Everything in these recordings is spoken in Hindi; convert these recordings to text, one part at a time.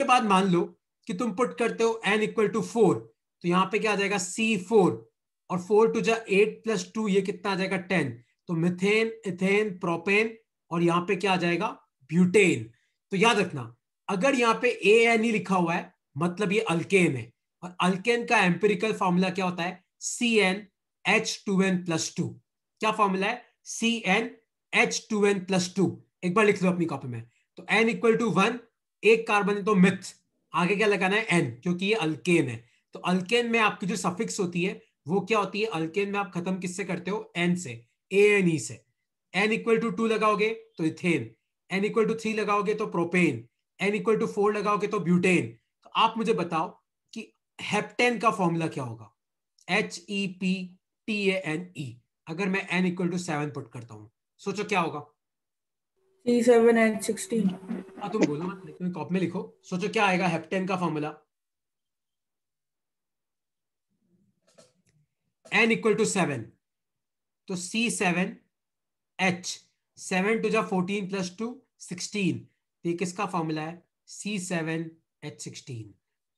के बाद मान लो कि तुम पुट करते हो एन इक्वल टू फोर तो यहाँ पे क्या आ जाएगा सी फोर और फोर टू जा एट प्लस टू ये कितना आ जाएगा टेन तो मिथेन इथेन प्रोपेन और यहाँ पे क्या आ जाएगा ब्यूटेन तो याद रखना अगर यहाँ पे ए एन ई लिखा हुआ है मतलब ये अल्केन है और अल्केन का एम्पेरिकल फॉर्मूला क्या होता है C N H two N plus two क्या फॉर्मूला है C N H two N plus two एक बार लिख लो अपनी कॉपी में तो एन इक्वल टू वन एक कार्बन है तो मिथ आगे क्या लगाना है एन क्योंकि ये अल्केन है तो अल्केन में आपकी जो सफिक्स होती है वो क्या होती है अल्केन में आप खत्म किससे करते हो एन से ए एन ई से एन इक्वल टू टू लगाओगे तो ethane N equal to three लगाओगे तो propane N equal to four लगाओगे तो ब्यूटेन तो आप मुझे बताओ कि हेप्टेन का फॉर्मूला क्या होगा H E P T N E अगर मैं N equal to seven put करता हूं सोचो क्या होगा C7H16 हाँ तुम बोलो मत तुम कॉप में लिखो सोचो क्या आएगा हेप्टेन का formula n equal to seven तो C seven H seven two जा फोर्टीन प्लस टू सिक्सटीन ये किसका फॉर्मूला है सी सेवन एच सिक्सटीन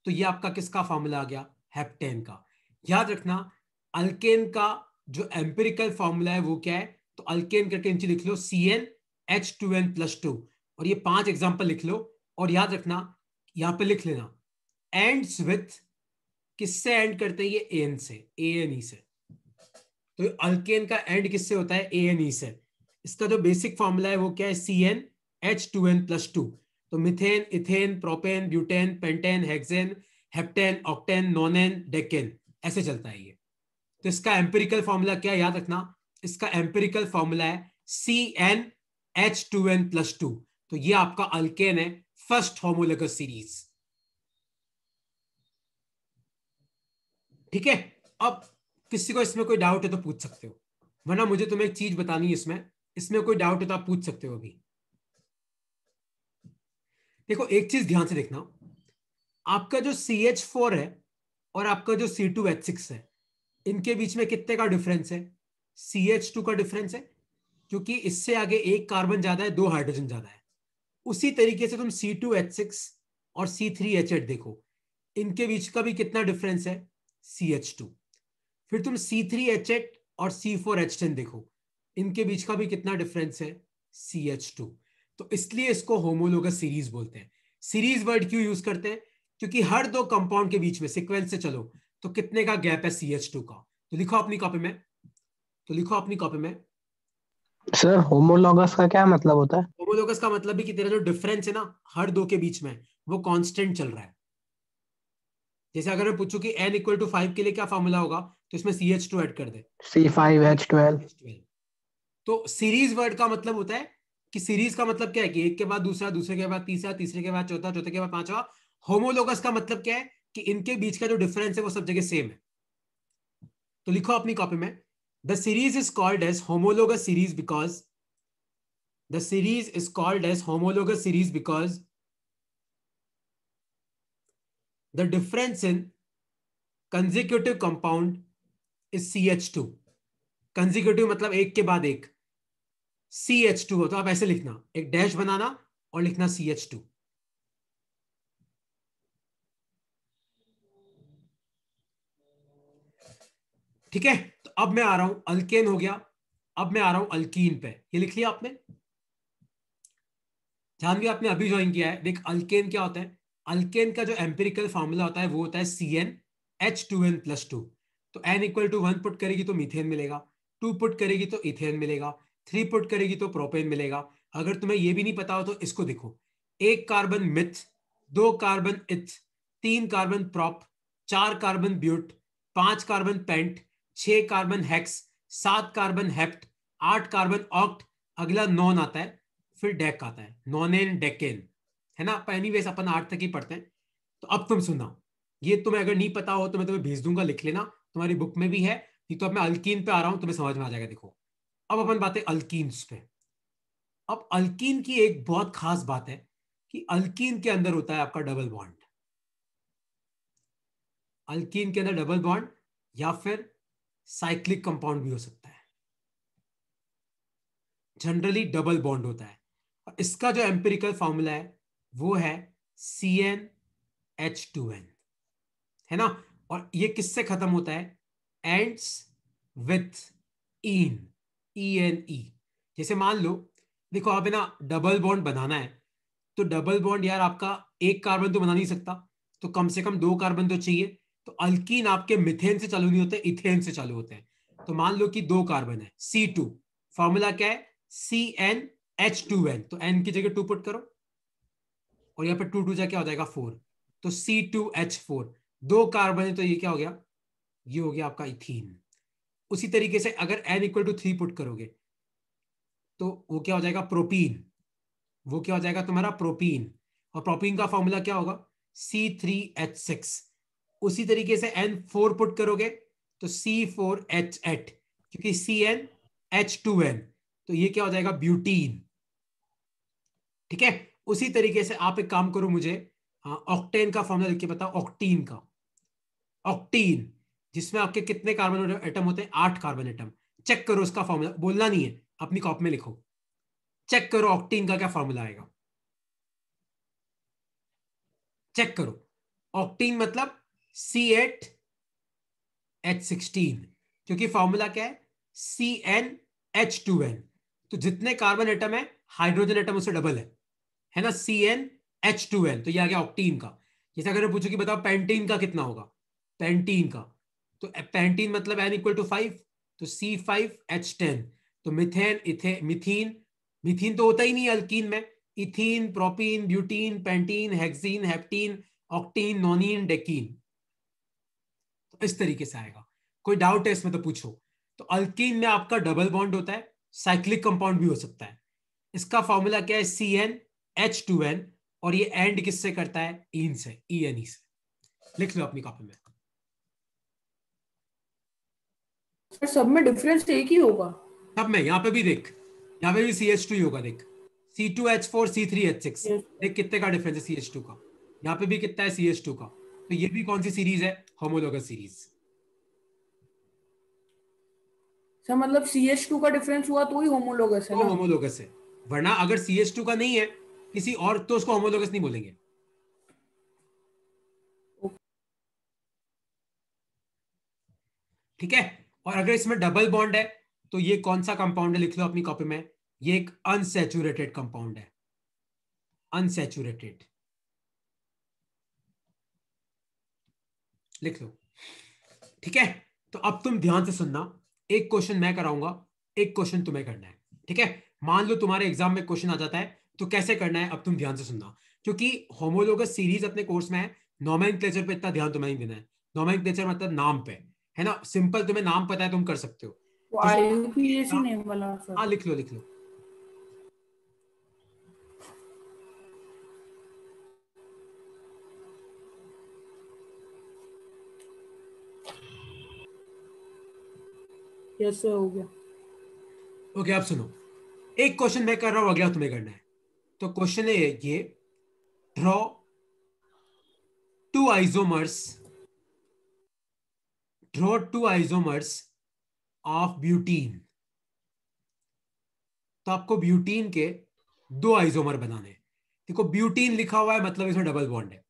तो ये आपका किसका फॉर्मूला आ गया हेप्टेन का याद रखना अल्केन का जो एम्पेरिकल फॉर्मूला है वो क्या है तो अल्केन करके नीचे लिख लो C N H two N plus two और ये पांच एग्जाम्पल लिख लो और याद रखना यहां पे लिख लेना एंड विथ किससे एंड करते हैं ये ए एन से ए एन ई से तो अल्केन का एंड किससे होता है ए एन ई से इसका जो बेसिक फॉर्मूला है वो क्या है C N H two N plus two तो methane ethane propane butane pentane hexane heptane octane nonane decane ऐसे चलता है ये तो इसका एम्पेरिकल फॉर्मूला क्या याद रखना इसका एम्पेरिकल फॉर्मूला है C N H two N plus two तो ये आपका अल्केन है फर्स्ट होमोलोगस सीरीज ठीक है अब किसी को इसमें कोई डाउट है तो पूछ सकते हो वरना मुझे तुम्हें एक चीज बतानी है इसमें इसमें कोई डाउट है तो आप पूछ सकते हो अभी देखो एक चीज ध्यान से देखना आपका जो सी एच फोर है और आपका जो सी टू एच सिक्स है इनके बीच में कितने का डिफरेंस है सी एच टू का डिफरेंस है क्योंकि इससे आगे एक कार्बन ज्यादा है दो हाइड्रोजन ज्यादा है उसी तरीके से तुम सी टू एच सिक्स और सी थ्री एच एट देखो इनके बीच का भी कितना डिफरेंस है सी एच टू फिर तुम सी थ्री एच एट और सी फोर एच टेन देखो इनके बीच का भी कितना डिफरेंस है सी एच टू तो इसलिए इसको होमोलोगस सीरीज बोलते हैं सीरीज वर्ड क्यों यूज करते हैं क्योंकि हर दो कंपाउंड के बीच में सिक्वेंस से चलो तो कितने का गैप है सी एच टू का तो लिखो अपनी कॉपी में तो लिखो अपनी कॉपी में सर होमोलॉगस का क्या मतलब होता है होमोलॉगस का मतलब भी कि तेरा जो डिफरेंस है ना हर दो के बीच में वो कांस्टेंट चल रहा है जैसे अगर मैं पूछूं कि n इक्वल टू फाइव के लिए क्या फॉर्मूला होगा तो इसमें सी एच टू एड कर दे सी फाइव एच ट्वेल्व तो सीरीज वर्ड का मतलब होता है कि सीरीज का मतलब क्या है कि एक के बाद दूसरा दूसरे के बाद तीसरा तीसरे के बाद चौथा चौथे के बाद पांचवा होमोलोगस का मतलब क्या है कि इनके बीच का जो डिफरेंस है वो सब जगह सेम है तो लिखो अपनी कॉपी में the series is called as homologous series because the series is called as homologous series because the difference in consecutive compound is CH2 consecutive matlab ek ke baad ek CH2 ho to aap aise likhna ek dash banana aur likhna CH2 ठीक है अब मैं आ रहा हूं अल्केन हो गया अब मैं आ रहा हूं अल्कीन पे ये लिख लिया आपने ध्यान भी आपने अभी ज्वाइन किया है देख अल्केन क्या होता है अल्केन का जो एम्पेरिकल फॉर्मूला होता है वो होता है C N H two N plus two तो N equal to one put करेगी तो मिथेन मिलेगा टू पुट करेगी तो इथेन मिलेगा थ्री पुट करेगी तो प्रोपेन मिलेगा अगर तुम्हें ये भी नहीं पता हो तो इसको देखो एक कार्बन मिथ दो कार्बन इथ तीन कार्बन प्रॉप चार कार्बन ब्यूट पांच कार्बन पेंट छह कार्बन हेक्स सात कार्बन हेप्ट आठ कार्बन ऑक्ट अगला नॉन आता है फिर डेक आता है नॉन एन डेकेन है ना एनी वेस अपन आठ तक ही पढ़ते हैं तो अब तुम सुना ये तुम्हें अगर नहीं पता हो तो मैं तुम्हें भेज दूंगा लिख लेना तुम्हारी बुक में भी है नहीं तो अब मैं अल्किन पे आ रहा हूं तुम्हें समझ में आ जाएगा देखो अब अपन बात है पे अब अल्किन की एक बहुत खास बात है कि अल्किन के अंदर होता है आपका डबल बॉन्ड अल्किन के अंदर डबल बॉन्ड या फिर साइक्लिक कंपाउंड भी हो सकता है जनरली डबल बॉन्ड होता है और इसका जो एम्पेरिकल फॉर्मूला है वो है C N H two N है ना और ये किससे खत्म होता है ends with ene E N E जैसे मान लो देखो आप है ना डबल बॉन्ड बनाना है तो डबल बॉन्ड यार आपका एक कार्बन तो बना नहीं सकता तो कम से कम दो कार्बन तो चाहिए तो अल्किन आपके मिथेन से चालू नहीं होते इथेन से चालू होते हैं तो मान लो कि दो कार्बन है सी टू फॉर्मूला क्या है C N H two N तो एन की जगह टू पुट करो और यहाँ पे टू टू जा क्या हो जाएगा फोर तो सी टू एच फोर दो कार्बन है तो ये क्या हो गया ये हो गया आपका इथीन उसी तरीके से अगर N equal to three put करोगे तो वो क्या हो जाएगा प्रोपीन वो क्या हो जाएगा तुम्हारा प्रोपीन और प्रोपीन का फॉर्मूला क्या होगा सी थ्री एच सिक्स उसी तरीके से एन फोर पुट करोगे तो सी फोर एच एट क्योंकि C N H two N तो ये क्या हो जाएगा ब्यूटीन ठीक है उसी तरीके से आप एक काम करो मुझे ऑक्टेन हाँ, का फॉर्मूला लिख के बताओ ऑक्टीन का ऑक्टीन जिसमें आपके कितने कार्बन एटम होते हैं आठ कार्बन एटम चेक करो उसका फॉर्मूला बोलना नहीं है अपनी कॉप में लिखो चेक करो ऑक्टीन का क्या फॉर्मूला आएगा चेक करो ऑक्टीन मतलब सी एट एच सिक्सटीन क्योंकि फॉर्मूला क्या है C N H two N तो जितने कार्बन एटम है हाइड्रोजन एटम उससे डबल है है ना C N H two N तो ये आ गया ऑक्टीन का जैसे अगर पूछो कि बताओ पेंटीन का कितना होगा पेंटीन का तो पेंटीन मतलब एन इक्वल टू फाइव तो सी फाइव एच टेन तो मिथेन इथे मिथिन मिथिन तो होता ही नहीं अल्किन में ethene propene butene pentene hexene heptene octene nonene decene तो इस तरीके से आएगा कोई डाउट है इसमें तो पूछो तो अल्किन में आपका डबल बॉन्ड होता है साइक्लिक कंपाउंड भी हो सकता है इसका फॉर्मूला क्या है C N H two N और ये एंड किससे करता है इन से ई एन ई से लिख लो अपनी कॉपी में सब में डिफरेंस एक ही होगा सब में यहाँ पे भी देख यहाँ पे भी सी एच टू ही होगा देख C two H four C three H six देख कितने का डिफरेंस है सी एच टू का यहाँ पे भी कितना है सी एच टू का तो ये भी कौन सी सीरीज है होमोलोगस सीरीज सर मतलब टू का डिफरेंस हुआ तो ही होमोलोगस है तो होमोलोगस है वरना अगर टू का नहीं है किसी और तो उसको होमोलोगस नहीं बोलेंगे ठीक है और अगर इसमें डबल बॉन्ड है तो ये कौन सा कंपाउंड है लिख लो अपनी कॉपी में ये एक अनसेचुरेटेड कंपाउंड है अनसेचुरेटेड लिख लो ठीक है तो अब तुम ध्यान से सुनना एक क्वेश्चन मैं कराऊंगा एक क्वेश्चन तुम्हें करना है ठीक है मान लो तुम्हारे एग्जाम में क्वेश्चन आ जाता है तो कैसे करना है अब तुम ध्यान से सुनना क्योंकि होमोलोगस सीरीज अपने कोर्स में है नॉमेन पर इतना ध्यान तुम्हें नहीं देना है नॉमेन मतलब नाम पे है ना सिंपल तुम्हें नाम पता है तुम कर सकते हो तो- हाँ लिख लो लिख लो कैसे हो गया ओके okay, आप सुनो एक क्वेश्चन मैं कर रहा हूं अगला तुम्हें करना है तो क्वेश्चन है ये draw two isomers draw two isomers of butene तो आपको ब्यूटीन के दो आइसोमर बनाने हैं देखो ब्यूटीन लिखा हुआ है मतलब इसमें डबल बॉन्ड है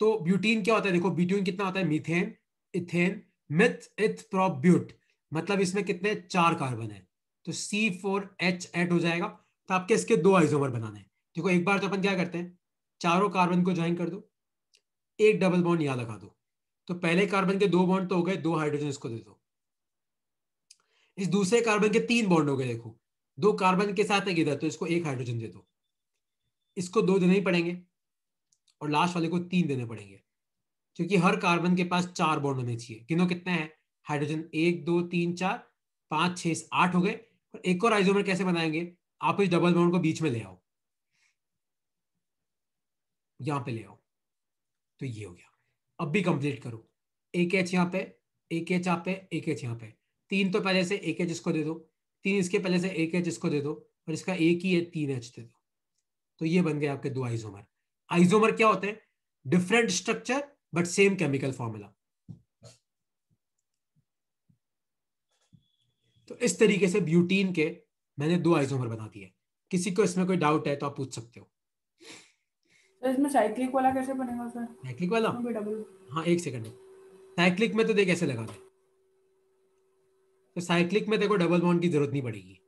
तो ब्यूटीन क्या होता है देखो ब्यूटीन कितना होता है मीथेन इथेन मिथ इथ ब्यूट मतलब इसमें कितने चार कार्बन है तो सी फोर एच एट हो जाएगा तो आपके इसके दो आइसोमर बनाने हैं देखो एक बार तो अपन क्या करते हैं चारों कार्बन को ज्वाइन कर दो एक डबल बॉन्ड यहां लगा दो तो पहले कार्बन के दो बॉन्ड तो हो गए दो हाइड्रोजन इसको दे दो इस दूसरे कार्बन के तीन बॉन्ड हो गए देखो दो कार्बन के साथ है इधर तो इसको एक हाइड्रोजन दे दो इसको दो देने ही पड़ेंगे और लास्ट वाले को तीन देने पड़ेंगे क्योंकि हर कार्बन के पास चार बॉन्ड होने चाहिए किनो कितने हैं हाइड्रोजन एक दो तीन चार पांच छह आठ हो गए एक और आइजोमर कैसे बनाएंगे आप इस डबल बाउंड को बीच में ले आओ यहां पे ले आओ तो ये हो गया अब भी कंप्लीट करो एक एच यहाँ पे एक एच यहाँ पे एक एच यहाँ पे तीन तो पहले से एक एच इसको दे दो तीन इसके पहले से एक एच इसको दे दो और इसका एक ही है तीन एच दे दो तो ये बन गए आपके दो आइजोमर आइजोमर क्या होते हैं different structure but same chemical formula तो इस तरीके से ब्यूटीन के मैंने दो आइसोमर बना दिए किसी को इसमें कोई डाउट है तो आप पूछ सकते हो तो इसमें साइक्लिक वाला कैसे बनेगा सर साइक्लिक वाला हाँ एक में तो लगा तो की जरूरत नहीं पड़ेगी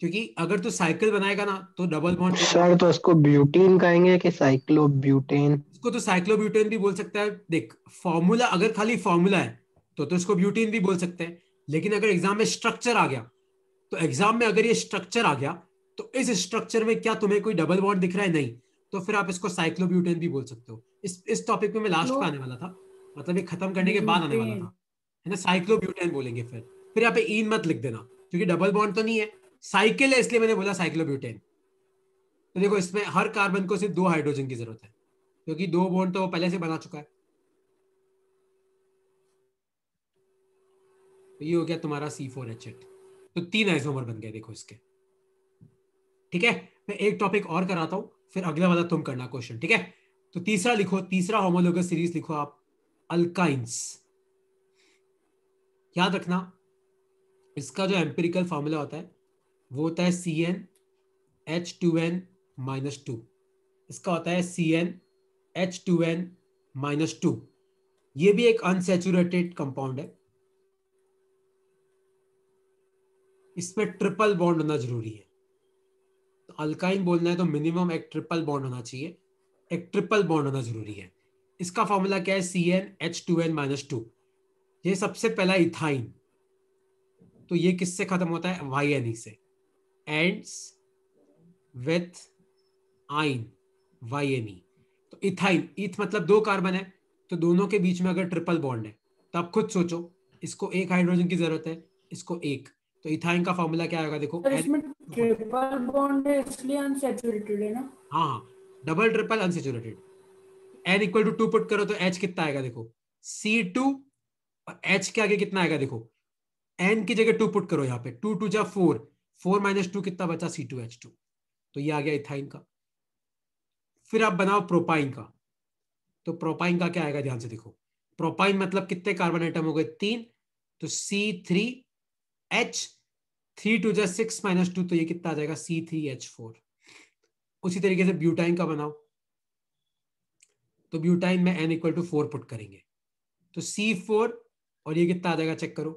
क्योंकि अगर तू तो साइकिल बनाएगा ना तो डबल बॉन्ड तो सर तो इसको ब्यूटीन कहेंगे कि साइक्लोब्यूटेन इसको तो साइक्लोब्यूटेन भी बोल सकता है देख फॉर्मूला अगर खाली फॉर्मूला है तो तो इसको ब्यूटीन भी बोल सकते हैं लेकिन अगर एग्जाम में स्ट्रक्चर आ गया तो एग्जाम में अगर ये स्ट्रक्चर आ गया तो इस स्ट्रक्चर में क्या तुम्हें कोई डबल बॉन्ड दिख रहा है नहीं तो फिर आप इसको साइक्लोब्यूटेन भी बोल सकते हो इस इस टॉपिक में मैं लास्ट का तो आने वाला था मतलब ये खत्म करने के बाद आने वाला था है ना साइक्लोब्यूटेन बोलेंगे फिर फिर यहाँ पे इन मत लिख देना क्योंकि डबल बॉन्ड तो नहीं है साइकिल है इसलिए मैंने बोला साइक्लोब्यूटेन तो देखो इसमें हर कार्बन को सिर्फ दो हाइड्रोजन की जरूरत है क्योंकि दो बॉन्ड तो वो पहले से बना चुका है तो ये हो गया तुम्हारा सी फोर एच एट तो तीन आइसोमर बन गए देखो इसके ठीक है मैं एक टॉपिक और कराता हूं फिर अगला वाला तुम करना क्वेश्चन ठीक है तो तीसरा लिखो तीसरा होमोलोगस सीरीज लिखो आप अल्काइंस याद रखना इसका जो एम्पेरिकल फॉर्मूला होता है वो होता है C N H two N minus two इसका होता है C N H two N minus two ये भी एक अनसेचुरेटेड कंपाउंड है इसमें ट्रिपल बॉन्ड होना जरूरी है तो अल्काइन बोलना है तो मिनिमम एक ट्रिपल बॉन्ड होना चाहिए एक ट्रिपल बॉन्ड होना जरूरी है इसका फॉर्मूला क्या है C N H two N minus two ये सबसे पहला इथाइन तो ये किससे खत्म होता है वाई एन ई से ends with yne Y N E तो इथाइन इथ मतलब दो कार्बन है तो दोनों के बीच में अगर ट्रिपल बॉन्ड है तो आप खुद सोचो इसको एक हाइड्रोजन की जरूरत है इसको एक तो इथाइन का फॉर्मूला क्या आएगा देखो ट्रिपल बॉन्ड है इसलिए अनसैचुरेटेड है ना हाँ double triple N equal to two put करो तो एच कितना आएगा देखो सी टू और एच के आगे कितना आएगा देखो एन की जगह टू पुट करो यहाँ पे टू टू जा फोर फोर माइनस टू कितना बचा सी टू एच टू तो ये आ गया इथाइन का फिर आप बनाओ प्रोपाइन का तो प्रोपाइन का क्या आएगा ध्यान से देखो प्रोपाइन मतलब कितने कार्बन आइटम हो गए तीन तो C three H three two जै सिक्स माइनस टू तो ये कितना आ जाएगा सी थ्री एच फोर उसी तरीके से ब्यूटाइन का बनाओ तो ब्यूटाइन में N equal to four put करेंगे तो सी फोर और ये कितना आ जाएगा चेक करो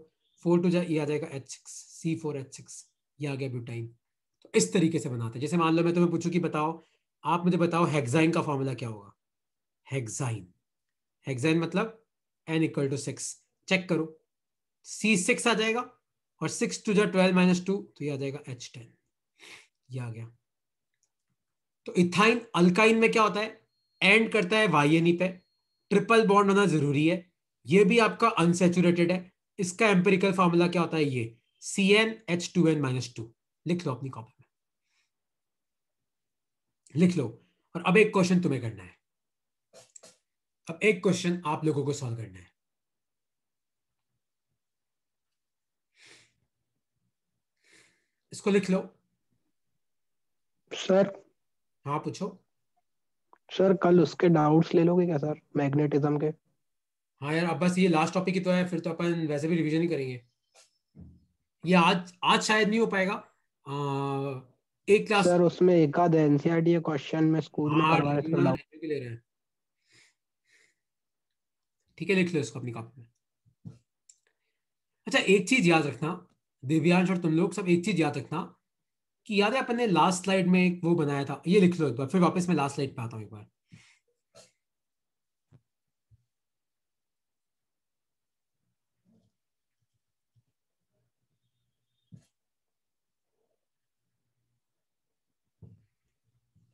फोर टू जै ये आ जाएगा H six C four H six ये आ गया ब्यूटाइन तो इस तरीके से बनाते हैं जैसे मान लो मैं तुम्हें पूछू कि बताओ आप मुझे बताओ हेक्साइन का फॉर्मूला क्या होगा हेक्साइन हेक्साइन मतलब N equal to six check करो सी सिक्स आ जाएगा और सिक्स टू जो ट्वेल्व माइनस टू तो यह आ जाएगा एच टेन आ गया तो इथाइन अल्काइन में क्या होता है एंड करता है वाई e पे ट्रिपल बॉन्ड होना जरूरी है ये भी आपका अनसेचुरेटेड है इसका एम्पेरिकल फॉर्मूला क्या होता है ये C N H two N minus two लिख लो अपनी कॉपी में लिख लो और अब एक क्वेश्चन तुम्हें करना है अब एक क्वेश्चन आप लोगों को सॉल्व करना है इसको लिख लो सर हाँ पूछो सर कल उसके डाउट्स ले लोगे क्या सर मैग्नेटिज्म के हाँ यार अब बस ये लास्ट टॉपिक ही तो है फिर तो अपन वैसे भी रिवीजन ही करेंगे ये आज आज शायद नहीं हो पाएगा आ, एक क्लास सर उसमें एक आध एनसीईआरटी e क्वेश्चन में स्कूल में हाँ, करवा रहे हैं ठीक है लिख लो इसको अपनी कॉपी में अच्छा एक चीज याद रखना दिव्यांश और तुम लोग सब एक चीज याद रखना कि याद है अपन ने लास्ट स्लाइड में एक वो बनाया था ये लिख लो एक बार फिर वापस मैं लास्ट स्लाइड पे आता हूँ एक बार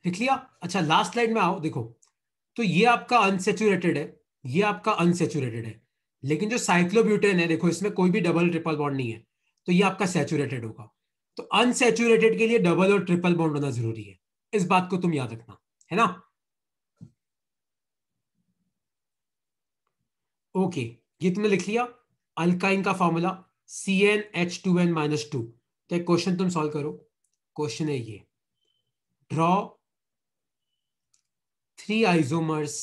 लिख लिया अच्छा लास्ट स्लाइड में आओ देखो तो ये आपका अनसेचुरेटेड है ये आपका अनसेचुरेटेड है लेकिन जो साइक्लोब्यूटेन है देखो इसमें कोई भी डबल ट्रिपल बॉन्ड नहीं है तो ये आपका सेचुरेटेड होगा तो अनसेचुरेटेड के लिए डबल और ट्रिपल बॉन्ड होना जरूरी है इस बात को तुम याद रखना है ना ओके ये तुमने लिख लिया अल्काइन का formula C N H two N minus two तो एक क्वेश्चन तुम सॉल्व करो क्वेश्चन है ये draw three isomers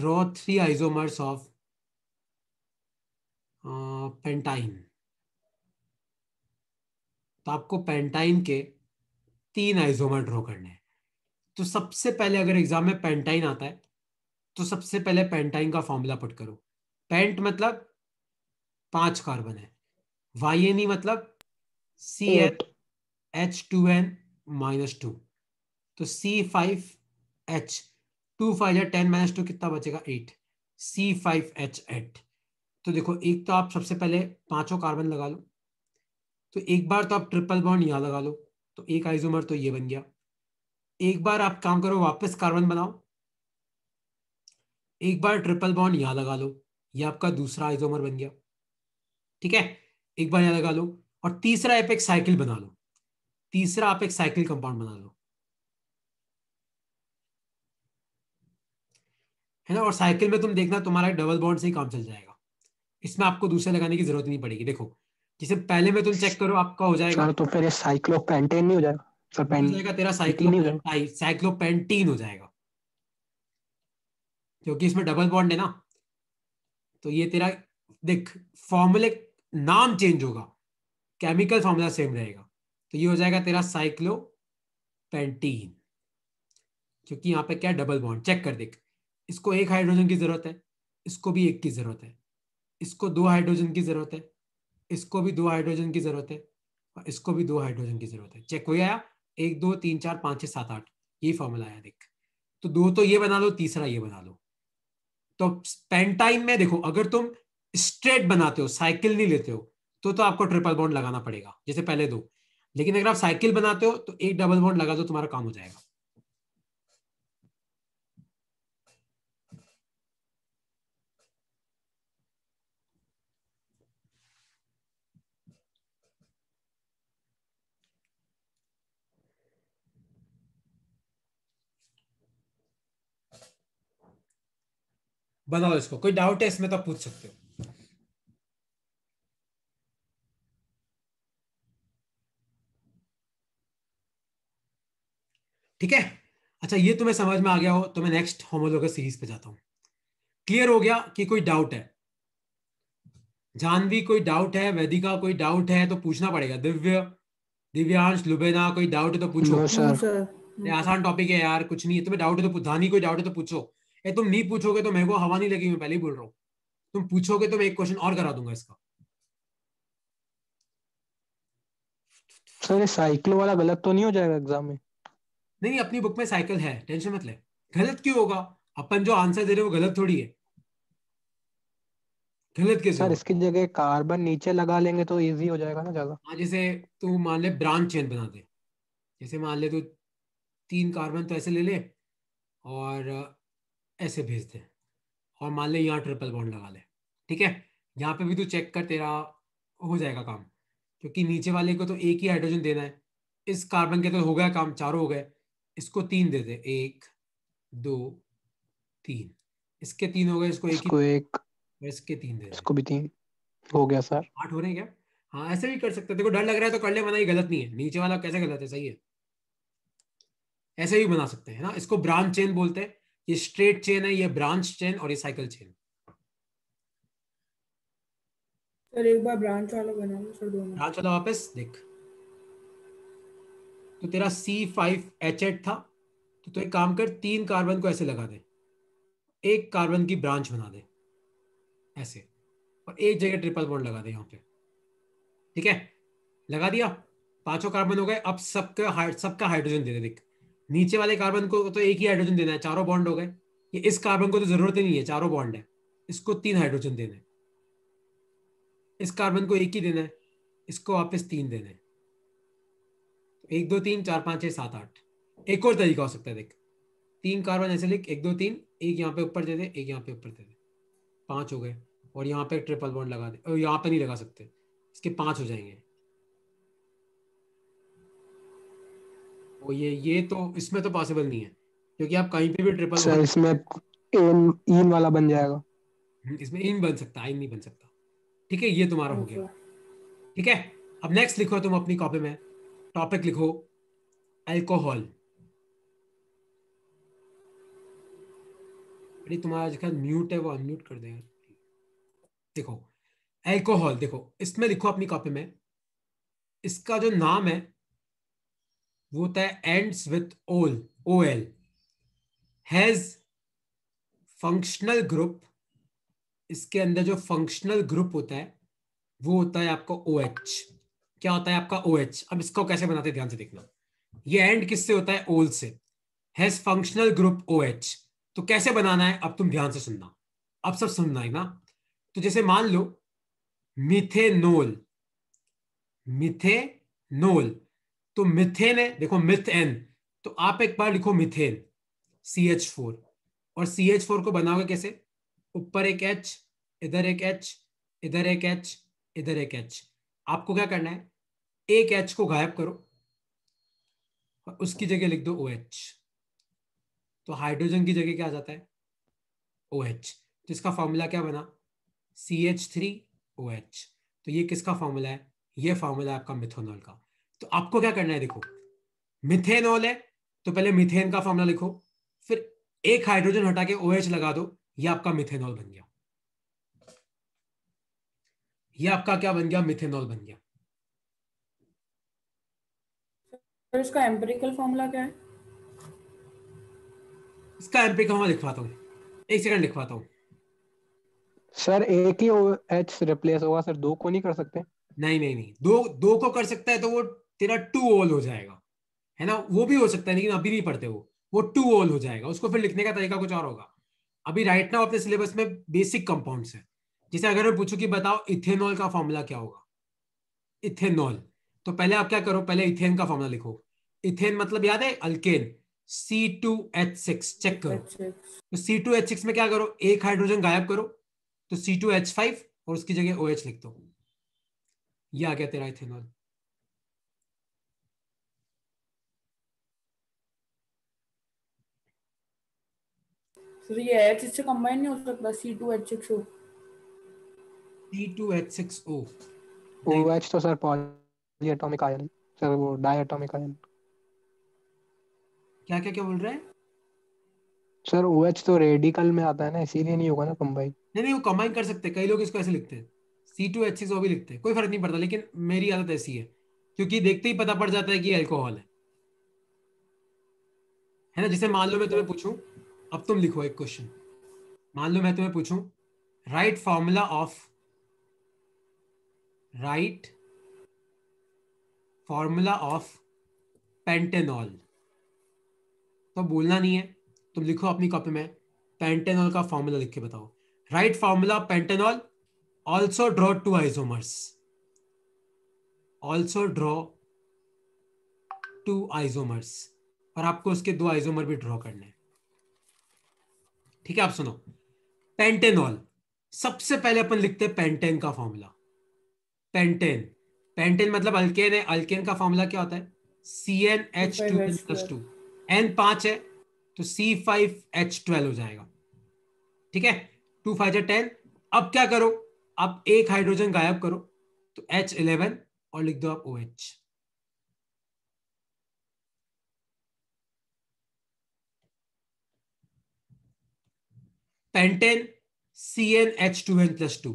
draw three isomers of pentyne तो आपको पेंटाइन के तीन आइसोमर ड्रॉ करने हैं तो सबसे पहले अगर एग्जाम में पेंटाइन आता है तो सबसे पहले पेंटाइन का फॉर्मूला पुट करो पेंट मतलब पांच कार्बन है वाई e मतलब C N H two N minus two तो C five H two five या टेन माइनस टू कितना बचेगा eight C five H eight तो देखो एक तो आप सबसे पहले पांचों कार्बन लगा लो तो एक बार तो आप ट्रिपल बॉन्ड यहां लगा लो तो एक आइजोमर तो ये बन गया एक बार आप काम करो वापस कार्बन बनाओ एक बार ट्रिपल बॉन्ड यहां लगा लो ये आपका दूसरा आइजोमर बन गया ठीक है एक बार यहां लगा लो और तीसरा आप एक साइकिल बना लो तीसरा आप एक साइकिल कंपाउंड बना लो है ना और साइकिल में तुम देखना तुम्हारा डबल बॉन्ड से ही काम चल जाएगा इसमें आपको दूसरा लगाने की जरूरत नहीं पड़ेगी देखो जिसे पहले में तुम चेक करो आपका हो जाएगा तो फिर साइक्लोपेंटेन नहीं हो जाएगा सर पेन जाएगा तेरा साइक्लोपेंटाइन साइक्लोपेंटीन हो जाएगा क्योंकि इसमें डबल बॉन्ड है ना तो ये तेरा देख फॉर्मूले नाम चेंज होगा केमिकल फॉर्मूला सेम रहेगा तो ये हो जाएगा तेरा साइक्लो पेंटीन क्योंकि यहाँ पे क्या डबल बॉन्ड चेक कर देख इसको एक हाइड्रोजन की जरूरत है इसको भी एक की जरूरत है इसको दो हाइड्रोजन की जरूरत है इसको भी दो हाइड्रोजन की जरूरत है और इसको भी दो हाइड्रोजन की जरूरत है चेक हो गया एक दो तीन चार पांच छह सात आठ ये फॉर्मूला आया देख तो दो तो ये बना लो तीसरा ये बना लो तो पेंटाइन में देखो अगर तुम स्ट्रेट बनाते हो साइकिल नहीं लेते हो तो तो आपको ट्रिपल बॉन्ड लगाना पड़ेगा जैसे पहले दो लेकिन अगर आप साइकिल बनाते हो तो एक डबल बॉन्ड लगा दो तुम्हारा काम हो जाएगा बनाओ इसको कोई डाउट है इसमें तो पूछ सकते हो ठीक है अच्छा ये तुम्हें समझ में आ गया हो तो मैं नेक्स्ट होमोलोग सीरीज पे जाता हूं क्लियर हो गया कि कोई डाउट है जानवी कोई डाउट है वैदिका कोई डाउट है तो पूछना पड़ेगा दिव्य दिव्यांश लुबेना कोई डाउट है तो पूछो आसान टॉपिक है यार कुछ नहीं है तुम्हें डाउट है तो धानी कोई डाउट है तो पूछो ये तुम नहीं पूछोगे तो मेरे को हवा नहीं लगी मैं पहले ही बोल रहा हूँ तुम पूछोगे तो मैं एक क्वेश्चन और करा दूंगा इसका सर साइकिल वाला गलत तो नहीं हो जाएगा एग्जाम में नहीं नहीं अपनी बुक में साइकिल है टेंशन मत ले गलत क्यों होगा अपन जो आंसर दे रहे वो गलत थोड़ी है गलत के सर इसकी जगह कार्बन नीचे लगा लेंगे तो इजी हो जाएगा ना ज्यादा हाँ जैसे तू मान ले ब्रांच चेन बना दे जैसे मान ले तू तीन कार्बन तो ऐसे ले ले और ऐसे भेज दे और मान ले यहाँ ट्रिपल बॉन्ड लगा ले ठीक है यहाँ पे भी तू चेक कर तेरा हो जाएगा काम क्योंकि नीचे वाले को तो एक ही हाइड्रोजन देना है इस कार्बन के तो हो गया काम चारों हो गए इसको तीन दे दे एक दो तीन इसके तीन हो गए इसको एक इसको एक इसके तीन दे इसको भी तीन हो गया सर आठ हो रहे हैं क्या हाँ ऐसे भी कर सकते देखो डर लग रहा है तो कर ले मना ये गलत नहीं है नीचे वाला कैसे गलत है सही है ऐसे भी बना सकते हैं ना इसको ब्रांच चेन बोलते हैं ये स्ट्रेट चेन है ये ब्रांच चेन और ये साइकिल चेन सर एक बार ब्रांच वाला बनाओ सर दोनों ब्रांच वाला वापस देख तो तेरा सी फाइव एच एट था तो तू तो एक काम कर तीन कार्बन को ऐसे लगा दे एक कार्बन की ब्रांच बना दे ऐसे और एक जगह ट्रिपल बॉन्ड लगा दे यहाँ पे ठीक है लगा दिया पांचों कार्बन हो गए अब सबका सबका हाइड्रोजन दे दे देख नीचे वाले कार्बन को तो एक ही हाइड्रोजन देना है चारों बॉन्ड हो गए ये इस कार्बन को तो जरूरत ही नहीं है चारों बॉन्ड है इसको तीन हाइड्रोजन देना है इस कार्बन को एक ही देना है इसको वापस तीन देना है तो एक दो तीन चार पाँच छः सात आठ एक और तरीका हो सकता है देख तीन कार्बन ऐसे लिख एक दो तीन एक यहाँ पे ऊपर दे दे एक यहाँ पे ऊपर दे दे पाँच हो गए और यहाँ पे ट्रिपल बॉन्ड लगा दे और यहाँ पे नहीं लगा सकते इसके पाँच हो जाएंगे वो ये ये तो इसमें तो पॉसिबल नहीं है क्योंकि आप कहीं पे भी ट्रिपल सर इसमें इन इन वाला बन जाएगा हम्म, इसमें इन बन सकता है इन नहीं बन सकता ठीक है ये तुम्हारा हो गया ठीक है अब नेक्स्ट लिखो तुम अपनी कॉपी में टॉपिक लिखो अल्कोहल अरे तुम्हारा आज कल म्यूट है वो अनम्यूट कर देगा देखो अल्कोहल देखो इसमें लिखो अपनी कॉपी में इसका जो नाम है वो होता है ends with ol O L has functional group इसके अंदर जो फंक्शनल ग्रुप होता है वो होता है आपका ओ oh. एच क्या होता है आपका ओ oh? एच अब इसको कैसे बनाते हैं ध्यान से देखना ये एंड किससे होता है ओल से has functional group O H तो कैसे बनाना है अब तुम ध्यान से सुनना अब सब सुनना है ना तो जैसे मान लो मिथेनोल मिथेनोल तो मिथेन है देखो मिथ एन तो आप एक बार लिखो मिथेन सी एच फोर और सी एच फोर को बनाओगे कैसे ऊपर एक एच इधर एक एच इधर एक एच इधर एक एच आपको क्या करना है एक एच को गायब करो और उसकी जगह लिख दो ओ एच तो हाइड्रोजन की जगह क्या आ जाता है ओ एच तो इसका फॉर्मूला क्या बना C H three O H तो ये किसका फॉर्मूला है ये फॉर्मूला है आपका मिथोनॉल का तो आपको क्या करना है देखो मिथेन ऑल है तो पहले मिथेन का फॉर्मुला लिखो फिर एक हाइड्रोजन हटा के ओएच OH लगा दो ये आपका मिथेनॉल बन गया ये आपका क्या बन गया मिथेनॉल बन गया इसका एम्पिरिकल फॉर्मूला क्या है इसका एम्पिरिकल फॉर्मूला लिखवाता हूँ एक सेकंड लिखवाता हूँ सर एक ही एच रिप्लेस होगा सर दो को नहीं कर सकते नहीं नहीं नहीं दो दो को कर सकता है तो वो तेरा टू ऑल हो जाएगा है ना वो भी हो सकता है लेकिन अभी नहीं पढ़ते वो वो टू ऑल हो जाएगा उसको फिर लिखने का तरीका कुछ और होगा अभी राइट नाउ अपने सिलेबस में बेसिक कंपाउंड है जैसे अगर मैं पूछू कि बताओ इथेनॉल का फॉर्मूला क्या होगा इथेनॉल तो पहले आप क्या करो पहले इथेन का फॉर्मूला लिखो इथेन मतलब याद है अल्केन C2H6 चेक करो तो C2H6 में क्या करो एक हाइड्रोजन गायब करो तो C2H5 और उसकी जगह OH लिख दो ये आ गया तेरा इथेनॉल तो ये एच इससे कंबाइन नहीं हो सकता C two H six O C two H six O O H तो सर पॉलीएटॉमिक आयन सर वो डायटॉमिक आयन क्या क्या क्या बोल रहे हैं सर ओ एच तो रेडिकल में आता है ना इसीलिए नहीं होगा ना कंबाइन नहीं नहीं वो कंबाइन कर सकते कई लोग इसको ऐसे लिखते हैं C two H six O भी लिखते हैं कोई फर्क नहीं पड़ता लेकिन मेरी आदत ऐसी है क्योंकि देखते ही पता पड़ जाता है कि अल्कोहल है है ना जिसे मान लो मैं तुम्हें पूछूं अब तुम लिखो एक क्वेश्चन मान लो मैं तुम्हें पूछूं write formula of write formula of pentanol तो बोलना नहीं है तुम लिखो अपनी कॉपी में पेंटेनॉल का फॉर्मूला लिख के बताओ write formula of pentanol also draw two isomers also draw two isomers और आपको उसके दो आइसोमर भी ड्रॉ करने हैं ठीक है आप सुनो पेंटेनॉल सबसे पहले अपन लिखते हैं पेंटेन का फॉर्मूला पेंटेन पेंटेन मतलब अल्केन है अल्केन का फॉर्मूला क्या होता है C N H two plus two N पांच है तो सी फाइव एच ट्वेल्व हो जाएगा ठीक है टू फाइव टेन अब क्या करो आप एक हाइड्रोजन गायब करो तो एच इलेवन और लिख दो आप O OH. H pentane C N H two N plus two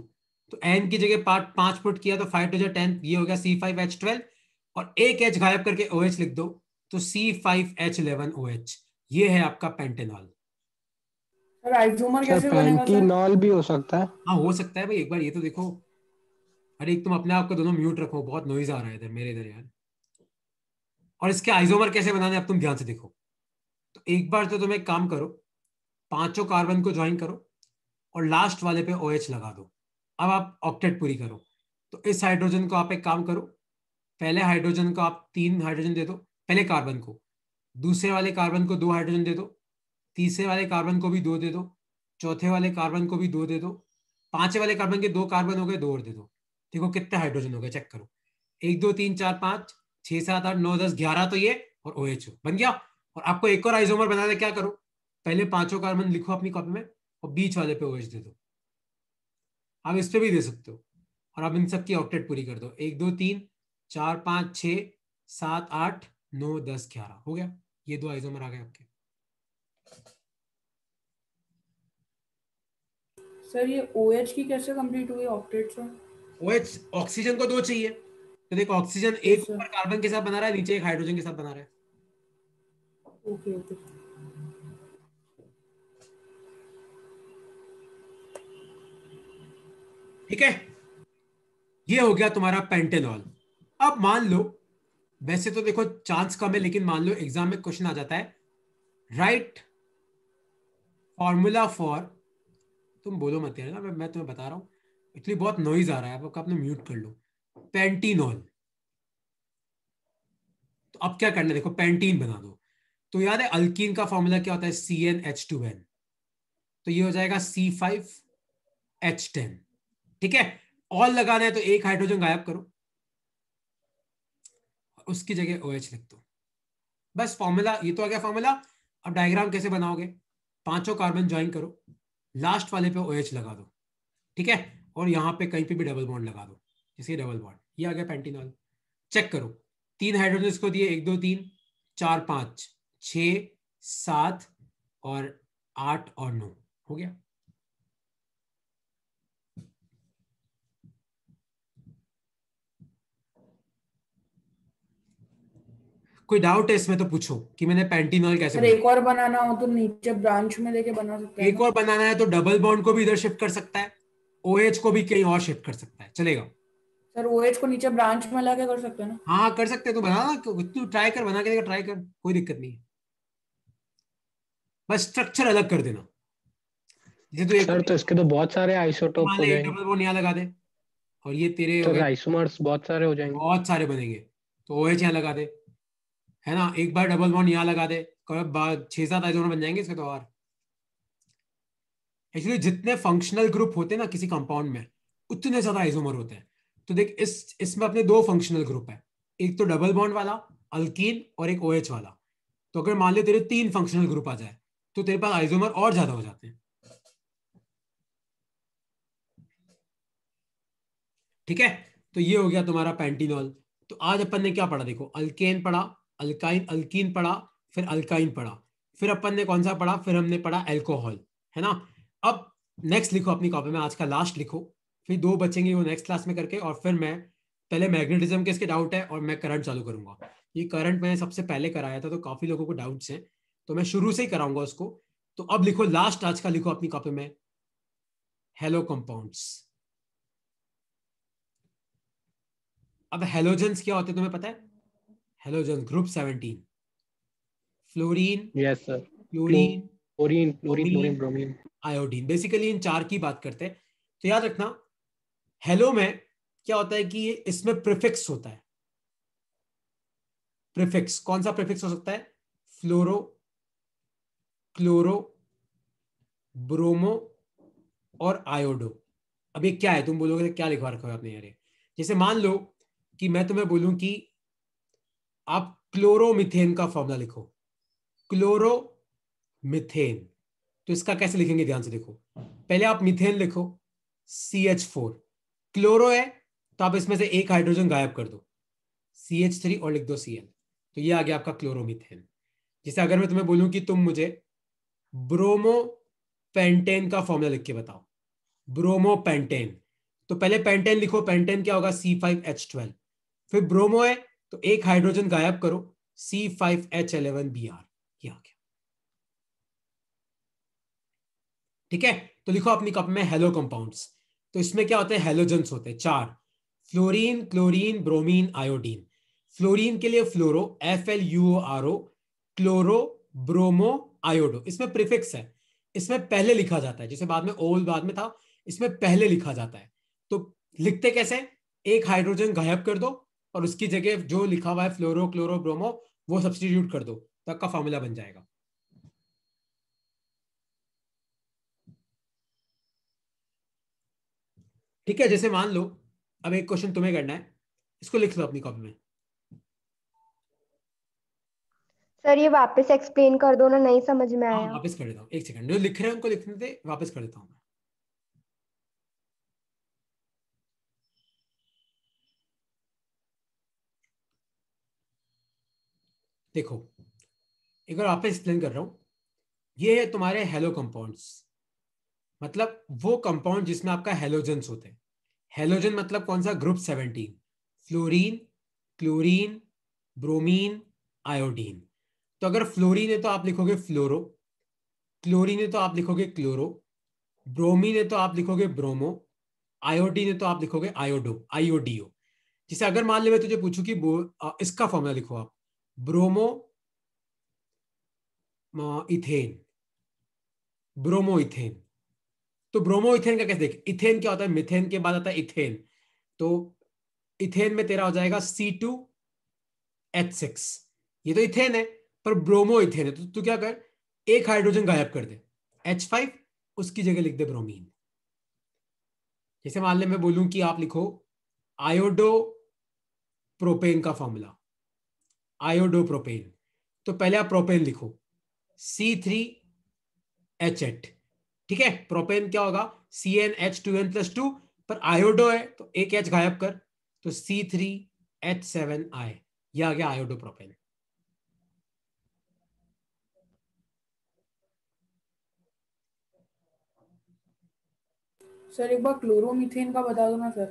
तो एन की जगह पार्ट पांच पुट किया तो फाइव टू जो टेन ये हो गया सी फाइव एच ट्वेल्व और एक एच गायब करके ओ OH लिख दो तो C five H eleven O H ये है आपका पेंटेनॉल पेंटिनॉल भी हो सकता है हाँ हो सकता है भाई एक बार ये तो देखो आइसोमर कैसे बनाने अब तुम ध्यान से देखो तो एक बार तो तुम काम करो पांचों कार्बन को ज्वाइन करो और लास्ट वाले पे ओ OH लगा दो अब आप ऑक्टेट पूरी करो तो इस हाइड्रोजन को आप एक काम करो पहले हाइड्रोजन को आप तीन हाइड्रोजन दे दो पहले कार्बन को दूसरे वाले कार्बन को दो हाइड्रोजन दे दो तीसरे वाले कार्बन को भी दो दे दो चौथे वाले कार्बन को भी दो दे दो पांचवे वाले कार्बन के दो कार्बन हो गए दो और दे दो देखो कितने हाइड्रोजन हो गए चेक करो एक दो तीन चार पांच छह सात आठ नौ दस ग्यारह तो ये और ओ OH बन गया और आपको एक और आइसोमर बनाने क्या करो पहले पांचों कार्बन लिखो अपनी कॉपी में और बीच वाले पे ओएच दे दो आप इस पे भी दे सकते हो और आप इन सबकी ऑक्टेट पूरी कर दो एक दो तीन चार पांच छ सात आठ नौ दस ग्यारह हो गया ये दो आइजोमर आ गए आपके सर ये OH की कैसे कंप्लीट हुई ऑक्टेट सर OH ऑक्सीजन को दो चाहिए तो देखो ऑक्सीजन एक ऊपर कार्बन के साथ बना रहा है नीचे एक हाइड्रोजन के साथ बना रहा है ओके okay, ओके okay. ठीक है ये हो गया तुम्हारा पेंटेनॉल अब मान लो वैसे तो देखो चांस कम है लेकिन मान लो एग्जाम में क्वेश्चन आ जाता है राइट फॉर्मूला फॉर तुम बोलो मत ना मैं, मैं तुम्हें बता रहा हूं एक्चुअली बहुत नॉइज आ रहा है आपको अपने म्यूट कर लो पेंटिनॉल तो अब क्या करना देखो पेंटीन बना दो तो याद है अल्किन का फॉर्मूला क्या होता है C N H two N तो ये हो जाएगा सी फाइव एच टेन ठीक है ऑल लगाना है तो एक हाइड्रोजन गायब करो उसकी जगह ओ लिख दो बस फॉर्मूला ये तो आ गया फॉर्मूला अब डायग्राम कैसे बनाओगे पांचों कार्बन ज्वाइन करो लास्ट वाले पे OH लगा दो ठीक है और यहाँ पे कहीं पे भी डबल बॉन्ड लगा दो इसके डबल बॉन्ड ये आ गया पेंटिनॉल चेक करो तीन हाइड्रोजन को दिए एक दो तीन चार पांच छ सात और आठ और नौ हो गया कोई डाउट है इसमें तो पूछो कि मैंने पेंटिनॉल कैसे एक और बनाना हो तो नीचे ब्रांच में लेके बना सकते हैं एक और बनाना है तो डबल बॉन्ड को भी इधर शिफ्ट कर सकता है OH को भी कहीं और शिफ्ट कर सकता है चलेगा सर OH को नीचे ब्रांच में लाके कर सकते हैं ना हाँ कर सकते हैं तो बना तू ट्राई कर बना के देखा ट्राई कर कोई दिक्कत नहीं है बस स्ट्रक्चर अलग कर देना ये तो सर तो इसके तो बहुत सारे आइसोटोप हो जाएंगे डबल बॉन्ड यहां लगा दे और ये तेरे तो आइसोमर्स बहुत सारे हो जाएंगे बहुत सारे बनेंगे तो OH यहां लगा दे है ना एक बार डबल बॉन्ड यहाँ लगा दे छह सात आइसोमर बन जाएंगे इसके तो और एक्चुअली जितने फंक्शनल ग्रुप होते हैं ना किसी कंपाउंड में उतने ज्यादा आइसोमर होते हैं तो देख इस इसमें अपने दो फंक्शनल ग्रुप है एक तो डबल बॉन्ड वाला अल्किन और एक ओएच OH वाला तो अगर मान लो तेरे तीन फंक्शनल ग्रुप आ जाए तो तेरे पास आइसोमर और ज्यादा हो जाते हैं ठीक है तो ये हो गया तुम्हारा पेंटिनॉल तो आज अपन ने क्या पढ़ा देखो अल्केन पढ़ा अल्काइन अल्कीन पढ़ा फिर अल्काइन पढ़ा फिर अपन ने कौन सा पढ़ा फिर हमने पढ़ा एल्कोहल है ना अब नेक्स्ट लिखो अपनी कॉपी में आज का लास्ट लिखो फिर दो बचेंगे वो नेक्स्ट क्लास में करके और फिर मैं पहले मैग्नेटिज्म के इसके डाउट है और मैं करंट चालू करूंगा ये करंट मैंने सबसे पहले कराया था तो काफी लोगों को डाउट्स हैं तो मैं शुरू से ही कराऊंगा उसको तो अब लिखो लास्ट आज का लिखो अपनी कॉपी में हेलो कंपाउंड्स अब हेलोजेंस क्या होते हैं तुम्हें पता है halogens group 17 fluorine yes sir fluorine chlorine fluorine fluorine bromine iodine basically in char ki baat karte hain to yaad rakhna halo में क्या होता है कि इसमें प्रिफिक्स होता है प्रिफिक्स कौन सा प्रिफिक्स हो सकता है फ्लोरो क्लोरो ब्रोमो और आयोडो अब ये क्या है तुम बोलोगे क्या लिखवा रखा है आपने यार जैसे मान लो कि मैं तुम्हें बोलूं कि आप क्लोरोमिथेन का फॉर्मूला लिखो क्लोरोमिथेन तो इसका कैसे लिखेंगे ध्यान से देखो पहले आप मिथेन लिखो सी एच फोर क्लोरो है तो आप इसमें से एक हाइड्रोजन गायब कर दो सी एच थ्री और लिख दो सी एल तो ये आ गया आपका क्लोरोमिथेन जैसे अगर मैं तुम्हें बोलूं कि तुम मुझे ब्रोमो पेंटेन का फॉर्मूला लिख के बताओ ब्रोमो पेंटेन तो पहले पेंटेन लिखो पेंटेन क्या होगा सी फाइव एच ट्वेल्व फिर ब्रोमो है तो एक हाइड्रोजन गायब करो C five H eleven B R क्या आ गया ठीक है तो लिखो अपनी कप में हेलो कंपाउंड्स तो इसमें क्या होते हैं हेलोजन होते हैं चार fluorine chlorine bromine iodine fluorine के लिए fluoro F L U R O chloro bromo iodo इसमें प्रिफिक्स है इसमें पहले लिखा जाता है जैसे बाद में ओल बाद में था इसमें पहले लिखा जाता है तो लिखते कैसे एक हाइड्रोजन गायब कर दो और उसकी जगह जो लिखा हुआ है फ्लोरो क्लोरो ब्रोमो वो सब्सटीट्यूट कर दो तब का फॉर्मूला बन जाएगा ठीक है जैसे मान लो अब एक क्वेश्चन तुम्हें करना है इसको लिख लो अपनी कॉपी में सर ये वापस एक्सप्लेन कर दो ना नहीं समझ में हाँ, आया वापस कर देता हूँ एक सेकंड जो लिख रहे हैं उनको लिखने दे वापस कर देता हूँ देखो एक बार वापस एक्सप्लेन कर रहा हूं ये है तुम्हारे हेलो कंपाउंड्स मतलब वो कंपाउंड जिसमें आपका हेलोजन होते हैं हेलोजन मतलब कौन सा group seventeen fluorine chlorine bromine iodine तो अगर फ्लोरीन है तो आप लिखोगे फ्लोरो क्लोरीन है तो आप लिखोगे क्लोरो ब्रोमीन है तो आप लिखोगे ब्रोमो आयोडीन है तो आप लिखोगे आयोडो आयोडीओ जिसे अगर मान ले मैं तुझे पूछू कि इसका फॉर्मूला लिखो आप ब्रोमो इथेन ब्रोमो इथेन तो ब्रोमो इथेन का कैसे देख इथेन क्या होता है मिथेन के बाद आता है इथेन तो इथेन में तेरा हो जाएगा सी टू एच सिक्स ये तो इथेन है पर ब्रोमो इथेन है तो तू क्या कर एक हाइड्रोजन गायब कर दे एच फाइव उसकी जगह लिख दे ब्रोमीन जैसे मान ले मैं बोलूं कि आप लिखो आयोडो प्रोपेन का फॉर्मूला आयोडोप्रोपेन तो पहले आप प्रोपेन लिखो सी थ्री एच एट ठीक है प्रोपेन क्या होगा C N H two N plus two पर आयोडो है तो एक एच गायब कर तो C three H seven I यह आ गया आयोडो प्रोपेन सर एक बार क्लोरोमीथेन का बता दो ना सर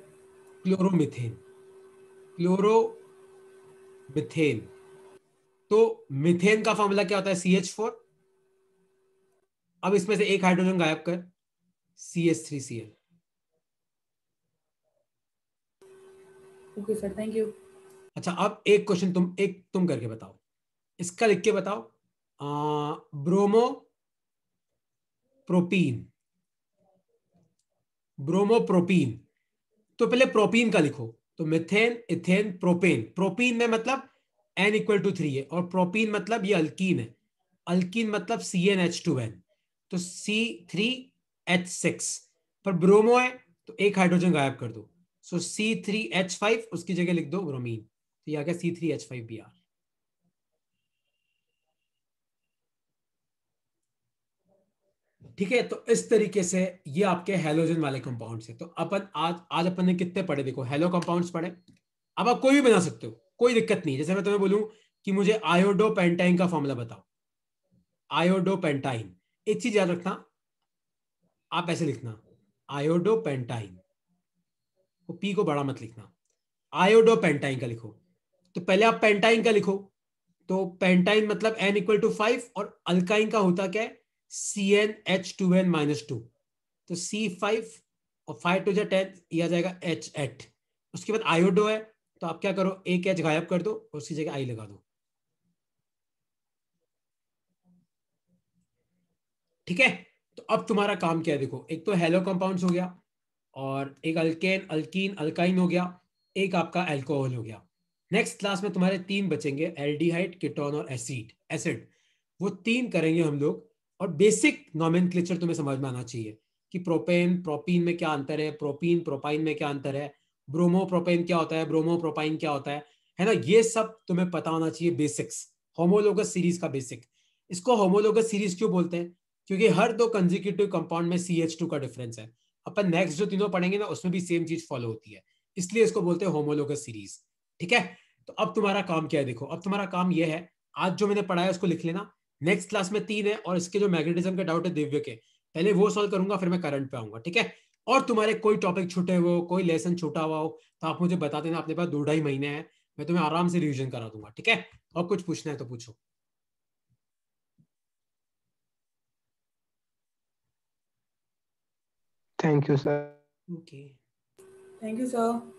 क्लोरोमीथेन क्लोरोमिथेन तो मिथेन का फॉर्मूला क्या होता है सी एच फोर अब इसमें से एक हाइड्रोजन गायब कर C H three C L okay sir thank you अच्छा अब एक क्वेश्चन तुम एक तुम करके बताओ इसका लिख के बताओ आ, ब्रोमो प्रोपीन ब्रोमो प्रोपीन तो पहले प्रोपीन का लिखो तो मिथेन इथेन प्रोपेन प्रोपीन में मतलब एन इक्वल टू थ्री है और प्रोपीन मतलब ये अल्कीन है अल्कीन मतलब C N H two N तो सी थ्री एच सिक्स पर ब्रोमो है तो एक हाइड्रोजन गायब कर दो so C three H five उसकी जगह लिख दो ब्रोमीन तो ये आ गया C three H five B R ठीक है तो इस तरीके से ये आपके हेलोजन वाले कंपाउंड है तो अपन आज आज अपन ने कितने पढ़े देखो हेलो कंपाउंड्स पढ़े अब आप कोई भी बना सकते हो कोई दिक्कत नहीं जैसे मैं तुम्हें बोलूं कि मुझे आयोडो पेंटाइन का फॉर्मूला बताओ आयोडो पेंटाइन एक चीज याद रखना आप ऐसे लिखना आयोडो पेंटाइन वो पी को बड़ा मत लिखना आयोडो पेंटाइन का लिखो तो पहले आप पेंटाइन का लिखो तो पेंटाइन मतलब एन इक्वल टू फाइव और अल्काइन का होता क्या है C N H two N minus two तो सी फाइव और फाइव टू जो टेन आ जाएगा एच एट उसके बाद आयोडो है तो आप क्या करो एक एच गायब कर दो और उसकी जगह आई लगा दो ठीक है तो अब तुम्हारा काम क्या है देखो एक तो हेलो कंपाउंड्स हो गया और एक अल्केन अल्कीन अल्काइन हो गया एक आपका एल्कोहल हो गया नेक्स्ट क्लास में तुम्हारे तीन बचेंगे एल्डिहाइड किटोन और एसिड एसिड वो तीन करेंगे हम लोग और बेसिक नॉमिन तुम्हें समझ में आना चाहिए कि प्रोपेन प्रोपीन में क्या अंतर है प्रोपीन प्रोपाइन में क्या अंतर है ब्रोमोप्रोपेन क्या होता है ब्रोमोप्रोपाइन क्या होता है है ना ये सब तुम्हें पता होना चाहिए बेसिक्स होमोलोगस सीरीज का बेसिक इसको होमोलोगस सीरीज क्यों बोलते हैं क्योंकि हर दो कंजिक्यूटिव कंपाउंड में सी एच टू का डिफरेंस है अपन नेक्स्ट जो तीनों पढ़ेंगे ना उसमें भी सेम चीज फॉलो होती है इसलिए इसको बोलते हैं होमोलोगस सीरीज ठीक है तो अब तुम्हारा काम क्या है देखो अब तुम्हारा काम यह है आज जो मैंने पढ़ाया उसको लिख लेना नेक्स्ट क्लास में तीन है और इसके जो मैग्नेटिज्म के डाउट है दिव्य के पहले वो सॉल्व करूंगा फिर मैं करंट पे आऊंगा ठीक है और तुम्हारे कोई टॉपिक छूटे हुए हो कोई लेसन छूटा हुआ हो तो आप मुझे बता देना अपने पास दो ढाई महीने हैं मैं तुम्हें आराम से रिविजन करा दूंगा ठीक है और कुछ पूछना है तो पूछो thank you sir okay thank you sir